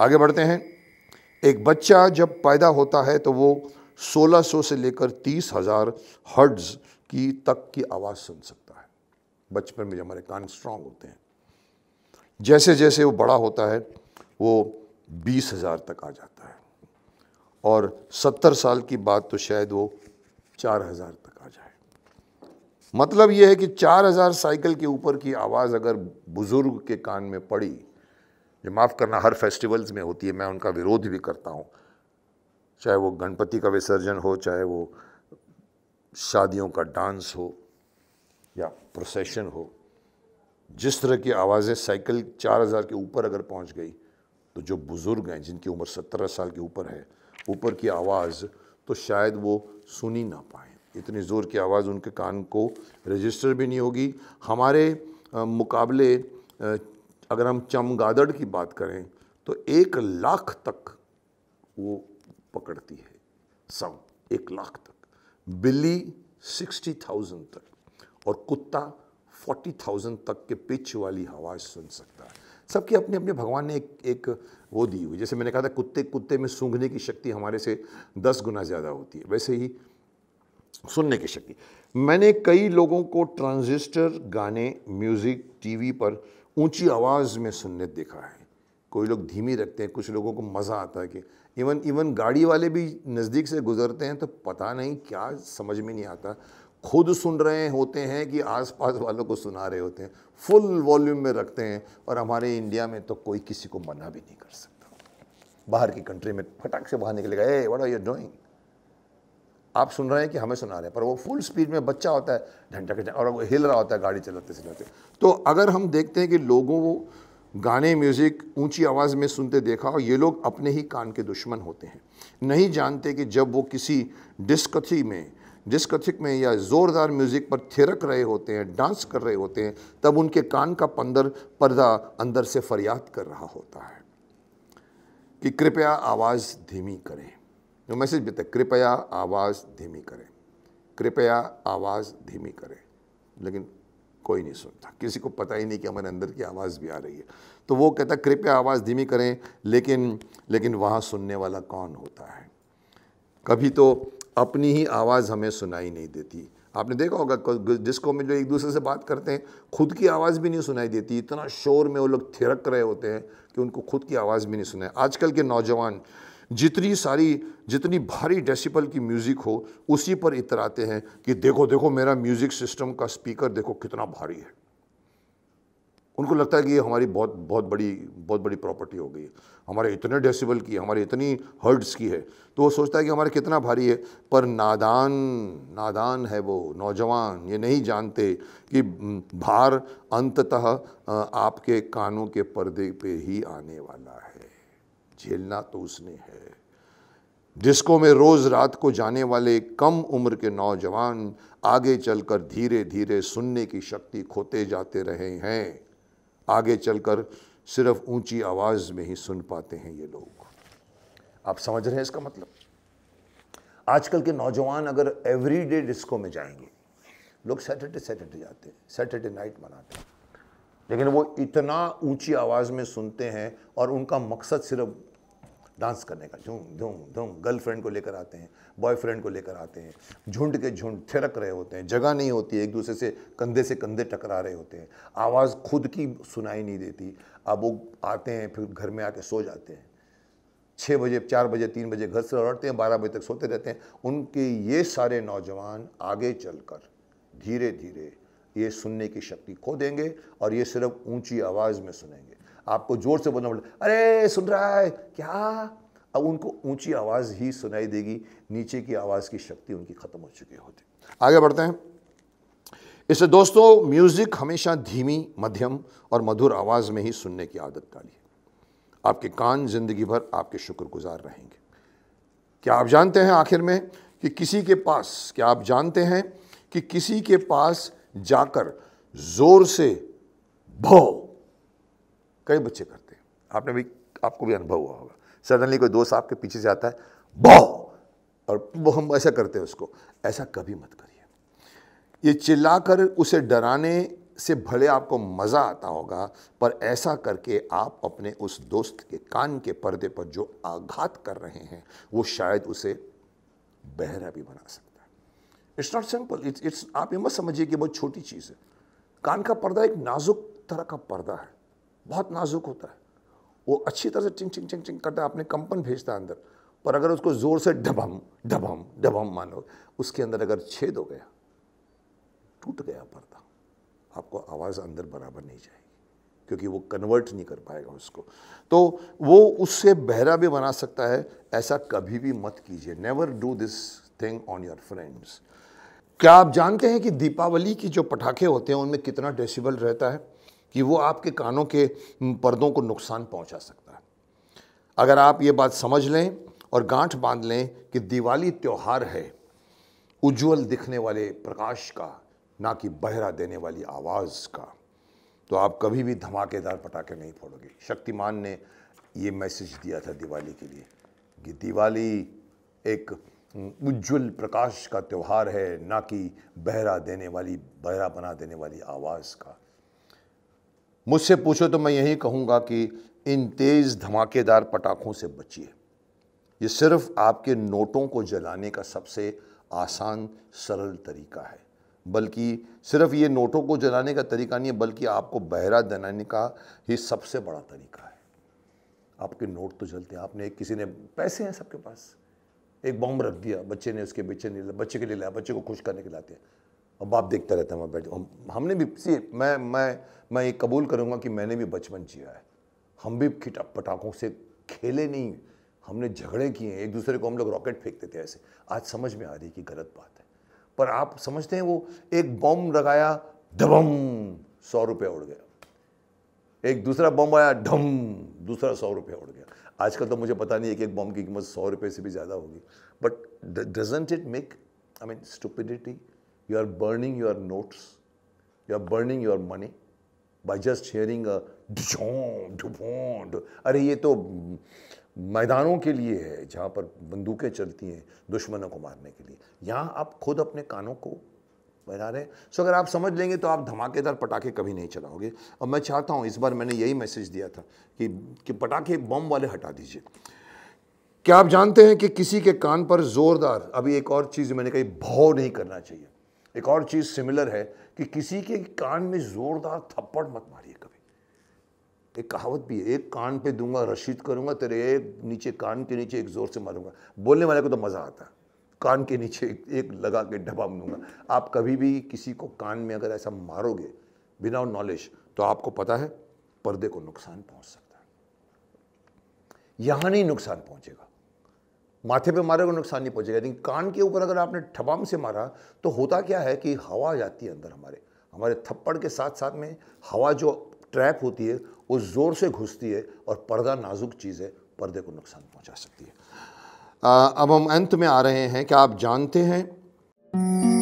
आगे बढ़ते हैं एक बच्चा जब पैदा होता है तो वो 1600 से लेकर तीस हज़ार हर्ड्स की तक की आवाज़ सुन सकता है बचपन में हमारे कान स्ट्रांग होते हैं जैसे जैसे वो बड़ा होता है वो बीस हज़ार तक आ जाता है और सत्तर साल की बात तो शायद वो चार हज़ार तक आ जाए मतलब ये है कि चार हज़ार साइकिल के ऊपर की आवाज़ अगर बुज़ुर्ग के कान में पड़ी ये माफ़ करना हर फेस्टिवल्स में होती है मैं उनका विरोध भी करता हूँ चाहे वो गणपति का विसर्जन हो चाहे वो शादियों का डांस हो या प्रोसेशन हो जिस तरह की आवाज़ें साइकिल चार हज़ार के ऊपर अगर पहुंच गई तो जो बुज़ुर्ग हैं जिनकी उम्र सत्रह साल के ऊपर है ऊपर की आवाज़ तो शायद वो सुनी ना पाए इतनी ज़ोर की आवाज़ उनके कान को रजिस्टर भी नहीं होगी हमारे मुकाबले अगर हम चमगादड़ की बात करें तो एक लाख तक वो पकड़ती है सब एक लाख तक बिल्ली सिक्सटी थाउजेंड तक और कुत्ता फोर्टी थाउजेंड तक के पिच वाली हवा सुन सकता है सबके अपने अपने भगवान ने एक एक वो दी हुई जैसे मैंने कहा था कुत्ते कुत्ते में सूंघने की शक्ति हमारे से दस गुना ज़्यादा होती है वैसे ही सुनने की शक्ति मैंने कई लोगों को ट्रांजिस्टर गाने म्यूज़िक टीवी पर ऊंची आवाज़ में सुनने देखा है कोई लोग धीमी रखते हैं कुछ लोगों को मज़ा आता है कि इवन इवन गाड़ी वाले भी नज़दीक से गुज़रते हैं तो पता नहीं क्या समझ में नहीं आता खुद सुन रहे होते हैं कि आसपास वालों को सुना रहे होते हैं फुल वॉल्यूम में रखते हैं और हमारे इंडिया में तो कोई किसी को मना भी नहीं कर सकता बाहर की कंट्री में फटाक से बाहर निकलेगा ए व्हाट आर यू डूइंग आप सुन रहे हैं कि हमें सुना रहे हैं पर वो फुल स्पीड में बच्चा होता है झंडा के और वो हिल रहा होता है गाड़ी चलाते चलाते तो अगर हम देखते हैं कि लोगों को गाने म्यूज़िक ऊंची आवाज़ में सुनते देखा और ये लोग अपने ही कान के दुश्मन होते हैं नहीं जानते कि जब वो किसी डिस्कथी में डिस्कथिक में या ज़ोरदार म्यूज़िक पर थिरक रहे होते हैं डांस कर रहे होते हैं तब उनके कान का पंदर पर्दा अंदर से फरियाद कर रहा होता है कि कृपया आवाज़ धीमी करें जो मैसेज भी था तो कृपया आवाज़ धीमी करें कृपया आवाज़ धीमी करें लेकिन कोई नहीं सुनता किसी को पता ही नहीं कि हमारे अंदर की आवाज़ भी आ रही है तो वो कहता कृपया आवाज़ धीमी करें लेकिन लेकिन वहाँ सुनने वाला कौन होता है कभी तो अपनी ही आवाज़ हमें सुनाई नहीं देती आपने देखा होगा डिस्को में जो एक दूसरे से बात करते हैं खुद की आवाज़ भी नहीं सुनाई देती इतना शोर में वो लोग थिरक रहे होते हैं कि उनको खुद की आवाज़ भी नहीं सुनाई आजकल के नौजवान जितनी सारी जितनी भारी डेसिबल की म्यूज़िक हो उसी पर इतराते हैं कि देखो देखो मेरा म्यूज़िक सिस्टम का स्पीकर देखो कितना भारी है उनको लगता है कि ये हमारी बहुत बहुत बड़ी बहुत बड़ी प्रॉपर्टी हो गई है हमारे इतने डेसिबल की हमारे इतनी हर्ड्स की है तो वो सोचता है कि हमारे कितना भारी है पर नादान नादान है वो नौजवान ये नहीं जानते कि भार अंततः आपके कानों के पर्दे पे ही आने वाला है झेलना तो उसने है डिस्को में रोज़ रात को जाने वाले कम उम्र के नौजवान आगे चलकर धीरे धीरे सुनने की शक्ति खोते जाते रहे हैं आगे चलकर सिर्फ ऊंची आवाज़ में ही सुन पाते हैं ये लोग आप समझ रहे हैं इसका मतलब आजकल के नौजवान अगर एवरीडे डिस्को में जाएंगे लोग सैटरडे सैटरडे जाते हैं सैटरडे नाइट मनाते हैं लेकिन वो इतना ऊंची आवाज़ में सुनते हैं और उनका मकसद सिर्फ डांस करने का झूम झूम झूम गर्लफ्रेंड को लेकर आते हैं बॉयफ्रेंड को लेकर आते हैं झुंड के झुंड थिरक रहे होते हैं जगह नहीं होती है एक दूसरे से कंधे से कंधे टकरा रहे होते हैं आवाज़ खुद की सुनाई नहीं देती अब वो आते हैं फिर घर में आके सो जाते हैं छः बजे चार बजे तीन बजे घर से लौटते हैं बारह बजे तक सोते रहते हैं उनके ये सारे नौजवान आगे चलकर धीरे धीरे ये सुनने की शक्ति खो देंगे और ये सिर्फ ऊंची आवाज़ में सुनेंगे आपको ज़ोर से बोलना पड़ेगा अरे सुन रहा है क्या अब उनको ऊंची आवाज़ ही सुनाई देगी नीचे की आवाज़ की शक्ति उनकी ख़त्म हो चुकी होती आगे बढ़ते हैं इससे दोस्तों म्यूज़िक हमेशा धीमी मध्यम और मधुर आवाज़ में ही सुनने की आदत डालिए आपके कान ज़िंदगी भर आपके शुक्रगुजार रहेंगे क्या आप जानते हैं आखिर में कि किसी के पास क्या आप जानते हैं कि किसी के पास जाकर जोर से भो कई बच्चे करते हैं आपने भी आपको भी अनुभव हुआ होगा सडनली कोई दोस्त आपके पीछे से आता है भो और वो हम ऐसा करते हैं उसको ऐसा कभी मत करिए ये चिल्लाकर उसे डराने से भले आपको मज़ा आता होगा पर ऐसा करके आप अपने उस दोस्त के कान के पर्दे पर जो आघात कर रहे हैं वो शायद उसे बहरा भी बना सकते it's not simple it's it's आप ये मत समझिए कि बहुत छोटी चीज़ है कान का पर्दा एक नाजुक तरह का पर्दा है बहुत नाजुक होता है वो अच्छी तरह से चिंग चिंग चिंग चिंग करता है आपने कंपन भेजता है अंदर पर अगर उसको ज़ोर से डबम डबम डबम मानो उसके अंदर अगर छेद हो गया टूट गया पर्दा आपको आवाज़ अंदर बराबर नहीं जाएगी क्योंकि वो कन्वर्ट नहीं कर पाएगा उसको तो वो उससे बहरा भी बना सकता है ऐसा कभी भी मत कीजिए never do this thing on your friends क्या आप जानते हैं कि दीपावली की जो पटाखे होते हैं उनमें कितना डेसिबल रहता है कि वो आपके कानों के पर्दों को नुकसान पहुंचा सकता है अगर आप ये बात समझ लें और गांठ बांध लें कि दिवाली त्यौहार है उज्जवल दिखने वाले प्रकाश का ना कि बहरा देने वाली आवाज़ का तो आप कभी भी धमाकेदार पटाखे नहीं फोड़ोगे शक्तिमान ने ये मैसेज दिया था दिवाली के लिए कि दिवाली एक उज्जवल प्रकाश का त्यौहार है ना कि बहरा देने वाली बहरा बना देने वाली आवाज़ का मुझसे पूछो तो मैं यही कहूँगा कि इन तेज़ धमाकेदार पटाखों से बचिए ये सिर्फ आपके नोटों को जलाने का सबसे आसान सरल तरीका है बल्कि सिर्फ ये नोटों को जलाने का तरीका नहीं है बल्कि आपको बहरा जलाने का ही सबसे बड़ा तरीका है आपके नोट तो जलते हैं आपने किसी ने पैसे हैं सबके पास एक बॉम्ब रख दिया बच्चे ने उसके पीछे नहीं बच्चे के लिए लाया बच्चे को खुश करने के लाते हैं और बाप देखता रहता है वहाँ बैठ हमने भी सी मैं मैं मैं ये कबूल करूँगा कि मैंने भी बचपन जिया है हम भी खिटा पटाखों से खेले नहीं हमने झगड़े किए हैं एक दूसरे को हम लोग रॉकेट फेंकते थे ऐसे आज समझ में आ रही है कि गलत बात है पर आप समझते हैं वो एक बॉम्ब लगाया दबम सौ रुपये उड़ गया एक दूसरा बॉम्ब आया ढम दूसरा सौ रुपये उड़ गया आजकल तो मुझे पता नहीं है कि एक बॉम्ब की कीमत सौ रुपये से भी ज़्यादा होगी but doesn't it make I mean stupidity you are burning your notes you are burning your money by just hearing अरे ये तो मैदानों के लिए है जहाँ पर बंदूकें चलती हैं दुश्मनों को मारने के लिए यहाँ आप खुद अपने कानों को बना रहे हैं सो अगर आप समझ लेंगे तो आप धमाकेदार पटाखे कभी नहीं चलाओगे और मैं चाहता हूँ इस बार मैंने यही मैसेज दिया था कि, कि पटाखे बम वाले हटा दीजिए क्या आप जानते हैं कि किसी के कान पर ज़ोरदार अभी एक और चीज़ मैंने कही भाव नहीं करना चाहिए एक और चीज़ सिमिलर है कि किसी के कान में ज़ोरदार थप्पड़ मत मारिए कभी एक कहावत भी है एक कान पे दूंगा रशीद करूंगा तेरे एक नीचे कान के नीचे एक ज़ोर से मारूंगा बोलने वाले को तो मज़ा आता है कान के नीचे एक, लगा के ढबाम दूंगा आप कभी भी किसी को कान में अगर ऐसा मारोगे विदाउट नॉलेज तो आपको पता है पर्दे को नुकसान पहुंच सकता है यहां नहीं नुकसान पहुंचेगा माथे पे मारे को नुकसान नहीं पहुंचेगा लेकिन कान के ऊपर अगर आपने ठबाम से मारा तो होता क्या है कि हवा जाती है अंदर हमारे हमारे थप्पड़ के साथ साथ में हवा जो ट्रैप होती है वो ज़ोर से घुसती है और पर्दा नाजुक चीज़ है पर्दे को नुकसान पहुंचा सकती है अब हम अंत में आ रहे हैं क्या आप जानते हैं